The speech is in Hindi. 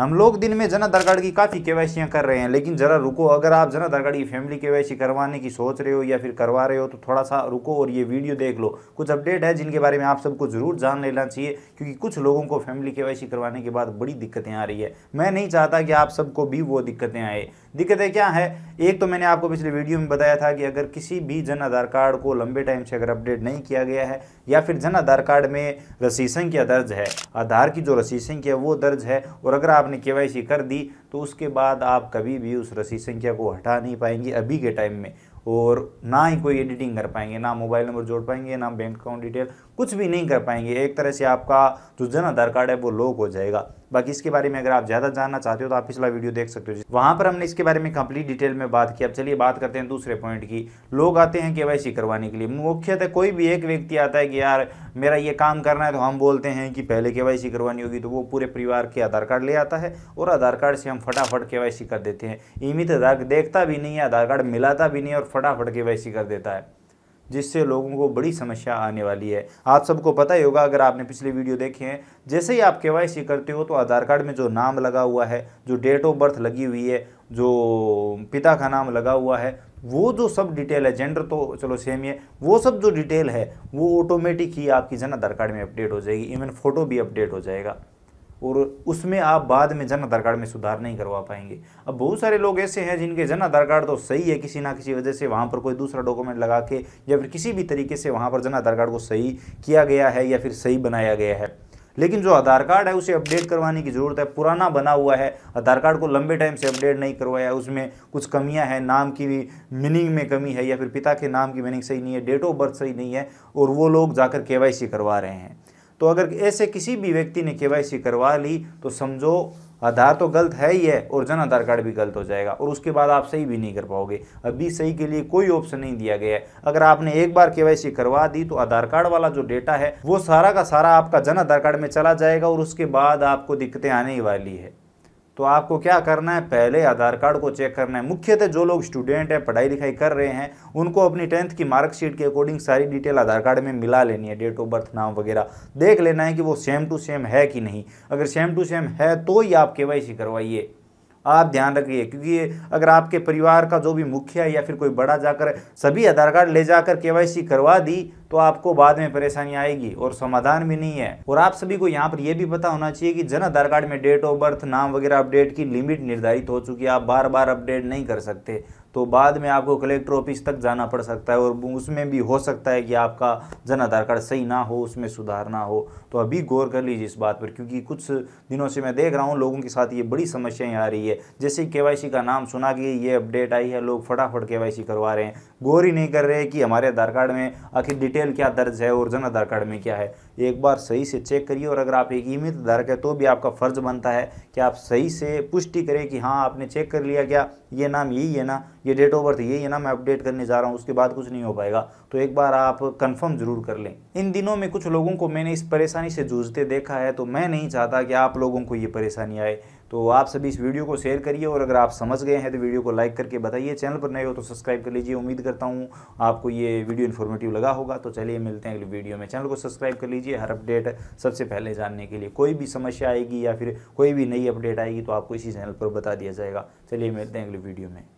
हम लोग दिन में जना दरगाड़ की काफ़ी के कर रहे हैं लेकिन ज़रा रुको अगर आप जना दरगाड़ की फैमिली के करवाने की सोच रहे हो या फिर करवा रहे हो तो थोड़ा सा रुको और ये वीडियो देख लो कुछ अपडेट है जिनके बारे में आप सबको ज़रूर जान लेना चाहिए क्योंकि कुछ लोगों को फैमिली के करवाने के बाद बड़ी दिक्कतें आ रही है मैं नहीं चाहता कि आप सबको भी वो दिक्कतें आए दिक्कतें क्या है एक तो मैंने आपको पिछले वीडियो में बताया था कि अगर किसी भी जन आधार कार्ड को लंबे टाइम से अगर अपडेट नहीं किया गया है या फिर जन आधार कार्ड में रसीद संख्या दर्ज है आधार की जो रसीद संख्या वो दर्ज है और अगर आपने के कर दी तो उसके बाद आप कभी भी उस रसीद संख्या को हटा नहीं पाएंगे अभी के टाइम में और ना ही कोई एडिटिंग कर पाएंगे ना मोबाइल नंबर जोड़ पाएंगे ना बैंक अकाउंट डिटेल कुछ भी नहीं कर पाएंगे एक तरह से आपका जो जन आधार कार्ड है वो लॉक हो जाएगा बाकी इसके बारे में अगर आप ज़्यादा जानना चाहते हो तो आप पिछला वीडियो देख सकते हो वहाँ पर हमने इसके बारे में कंप्लीट डिटेल में बात की अब चलिए बात करते हैं दूसरे पॉइंट की लोग आते हैं के करवाने के लिए मुख्यतः कोई भी एक व्यक्ति आता है कि यार मेरा ये काम करना है तो हम बोलते हैं कि पहले के करवानी होगी तो वो पूरे परिवार के आधार कार्ड ले आता है और आधार कार्ड से हम फटाफट के कर देते हैं ईमित आधार देखता भी नहीं है आधार कार्ड मिलाता भी नहीं और फटाफट के वैसी कर देता है जिससे लोगों को बड़ी समस्या आने वाली है आप सबको पता ही होगा अगर आपने पिछली वीडियो देखी है जैसे ही आप के करते हो तो आधार कार्ड में जो नाम लगा हुआ है जो डेट ऑफ बर्थ लगी हुई है जो पिता का नाम लगा हुआ है वो जो सब डिटेल है जेंडर तो चलो सेम ही है वो सब जो डिटेल है वो ऑटोमेटिक ही आपकी जन आधार कार्ड में अपडेट हो जाएगी इवन फोटो भी अपडेट हो जाएगा और उसमें आप बाद में जन आधार कार्ड में सुधार नहीं करवा पाएंगे अब बहुत सारे लोग ऐसे हैं जिनके जन आधार कार्ड तो सही है किसी ना किसी वजह से वहाँ पर कोई दूसरा डॉक्यूमेंट लगा के या फिर किसी भी तरीके से वहाँ पर जन आधार कार्ड को सही किया गया है या फिर सही बनाया गया है लेकिन जो आधार कार्ड है उसे अपडेट करवाने की ज़रूरत है पुराना बना हुआ है आधार कार्ड को लंबे टाइम से अपडेट नहीं करवाया उसमें कुछ कमियां हैं नाम की भी मीनिंग में कमी है या फिर पिता के नाम की मीनिंग सही नहीं है डेट ऑफ बर्थ सही नहीं है और वो लोग जाकर के करवा रहे हैं तो अगर ऐसे किसी भी व्यक्ति ने के करवा ली तो समझो आधार तो गलत है ही है और जन आधार कार्ड भी गलत हो जाएगा और उसके बाद आप सही भी नहीं कर पाओगे अभी सही के लिए कोई ऑप्शन नहीं दिया गया है अगर आपने एक बार केवाईसी करवा दी तो आधार कार्ड वाला जो डेटा है वो सारा का सारा आपका जन आधार कार्ड में चला जाएगा और उसके बाद आपको दिक्कतें आने ही वाली है तो आपको क्या करना है पहले आधार कार्ड को चेक करना है मुख्यतः तो जो लोग स्टूडेंट हैं पढ़ाई लिखाई कर रहे हैं उनको अपनी टेंथ की मार्कशीट के अकॉर्डिंग सारी डिटेल आधार कार्ड में मिला लेनी है डेट ऑफ बर्थ नाम वगैरह देख लेना है कि वो सेम टू सेम है कि नहीं अगर सेम टू सेम है तो ही आप के करवाइए आप ध्यान रखिए क्योंकि अगर आपके परिवार का जो भी मुखिया या फिर कोई बड़ा जाकर सभी आधार कार्ड ले जाकर के करवा दी तो आपको बाद में परेशानी आएगी और समाधान भी नहीं है और आप सभी को यहाँ पर यह भी पता होना चाहिए कि जन आधार कार्ड में डेट ऑफ बर्थ नाम वगैरह अपडेट की लिमिट निर्धारित हो चुकी है आप बार बार अपडेट नहीं कर सकते तो बाद में आपको कलेक्टर ऑफिस तक जाना पड़ सकता है और उसमें भी हो सकता है कि आपका जन आधार कार्ड सही ना हो उसमें सुधार ना हो तो अभी गौर कर लीजिए इस बात पर क्योंकि कुछ दिनों से मैं देख रहा हूँ लोगों के साथ ये बड़ी समस्याएं आ रही है जैसे के का नाम सुना कि ये अपडेट आई है लोग फटाफट के करवा रहे हैं गौर ही नहीं कर रहे कि हमारे आधार कार्ड में आखिर डिटेल क्या दर्ज है और जन आधार कार्ड में क्या है एक बार सही से चेक करिए और अगर आप एक ईमित धारक है तो भी आपका फ़र्ज बनता है कि आप सही से पुष्टि करें कि हाँ आपने चेक कर लिया क्या ये नाम यही है ना ये डेट ओवर थी ये ना मैं अपडेट करने जा रहा हूँ उसके बाद कुछ नहीं हो पाएगा तो एक बार आप कंफर्म ज़रूर कर लें इन दिनों में कुछ लोगों को मैंने इस परेशानी से जूझते देखा है तो मैं नहीं चाहता कि आप लोगों को ये परेशानी आए तो आप सभी इस वीडियो को शेयर करिए और अगर आप समझ गए हैं तो वीडियो को लाइक करके बताइए चैनल पर नए हो तो सब्सक्राइब कर लीजिए उम्मीद करता हूँ आपको ये वीडियो इन्फॉर्मेटिव लगा होगा तो चलिए मिलते हैं अगली वीडियो में चैनल को सब्सक्राइब कर लीजिए हर अपडेट सबसे पहले जानने के लिए कोई भी समस्या आएगी या फिर कोई भी नई अपडेट आएगी तो आपको इसी चैनल पर बता दिया जाएगा चलिए मिलते हैं अगली वीडियो में